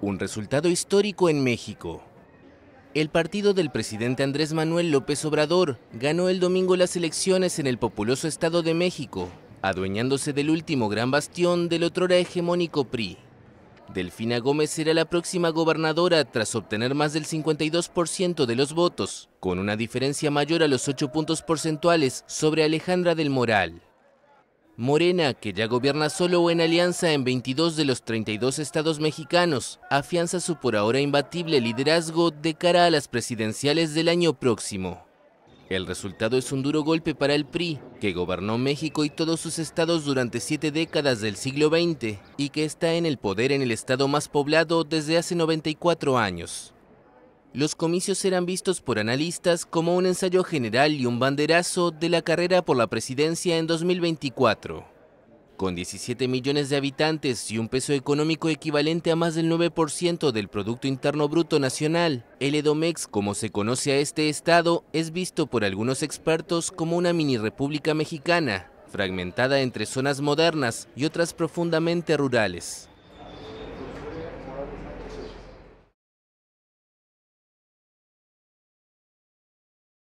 un resultado histórico en México. El partido del presidente Andrés Manuel López Obrador ganó el domingo las elecciones en el populoso Estado de México, adueñándose del último gran bastión del otrora hegemónico PRI. Delfina Gómez será la próxima gobernadora tras obtener más del 52% de los votos, con una diferencia mayor a los 8 puntos porcentuales sobre Alejandra del Moral. Morena, que ya gobierna solo o en alianza en 22 de los 32 estados mexicanos, afianza su por ahora imbatible liderazgo de cara a las presidenciales del año próximo. El resultado es un duro golpe para el PRI, que gobernó México y todos sus estados durante siete décadas del siglo XX y que está en el poder en el estado más poblado desde hace 94 años los comicios serán vistos por analistas como un ensayo general y un banderazo de la carrera por la presidencia en 2024. Con 17 millones de habitantes y un peso económico equivalente a más del 9% del Producto Interno Bruto Nacional, el Edomex, como se conoce a este estado, es visto por algunos expertos como una mini república mexicana, fragmentada entre zonas modernas y otras profundamente rurales.